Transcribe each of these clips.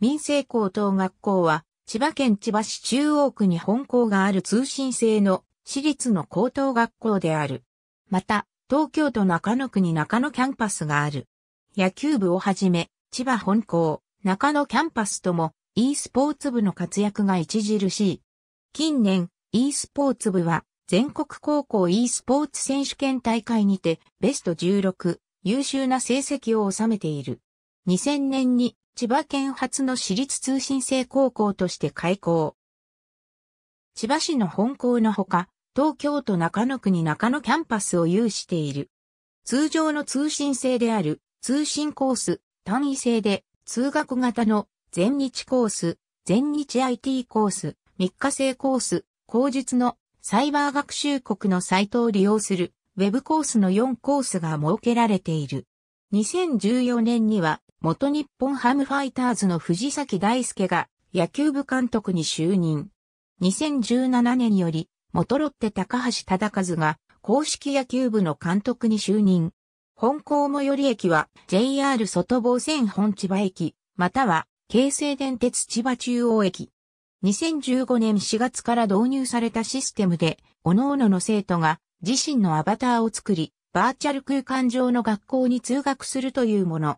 民生高等学校は、千葉県千葉市中央区に本校がある通信制の私立の高等学校である。また、東京都中野区に中野キャンパスがある。野球部をはじめ、千葉本校、中野キャンパスとも e スポーツ部の活躍が著しい。近年、e スポーツ部は全国高校 e スポーツ選手権大会にてベスト16優秀な成績を収めている。2000年に千葉県初の私立通信制高校として開校。千葉市の本校のほか、東京都中野区に中野キャンパスを有している。通常の通信制である通信コース、単位制で通学型の全日コース、全日 IT コース、3日制コース、後述のサイバー学習国のサイトを利用するウェブコースの4コースが設けられている。2014年には元日本ハムファイターズの藤崎大輔が野球部監督に就任。2017年より、元ロッテ高橋忠和が公式野球部の監督に就任。本校最寄り駅は JR 外房線本千葉駅、または京成電鉄千葉中央駅。2015年4月から導入されたシステムで、各々の生徒が自身のアバターを作り、バーチャル空間上の学校に通学するというもの。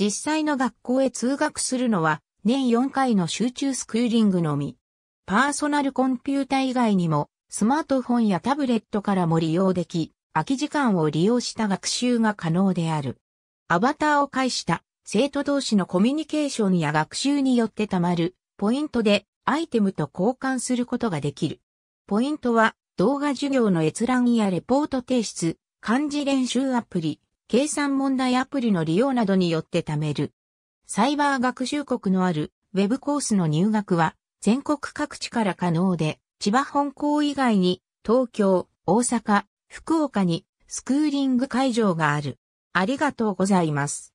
実際の学校へ通学するのは年4回の集中スクーリングのみ。パーソナルコンピュータ以外にもスマートフォンやタブレットからも利用でき、空き時間を利用した学習が可能である。アバターを介した生徒同士のコミュニケーションや学習によって貯まるポイントでアイテムと交換することができる。ポイントは動画授業の閲覧やレポート提出、漢字練習アプリ、計算問題アプリの利用などによって貯める。サイバー学習国のあるウェブコースの入学は全国各地から可能で、千葉本校以外に東京、大阪、福岡にスクーリング会場がある。ありがとうございます。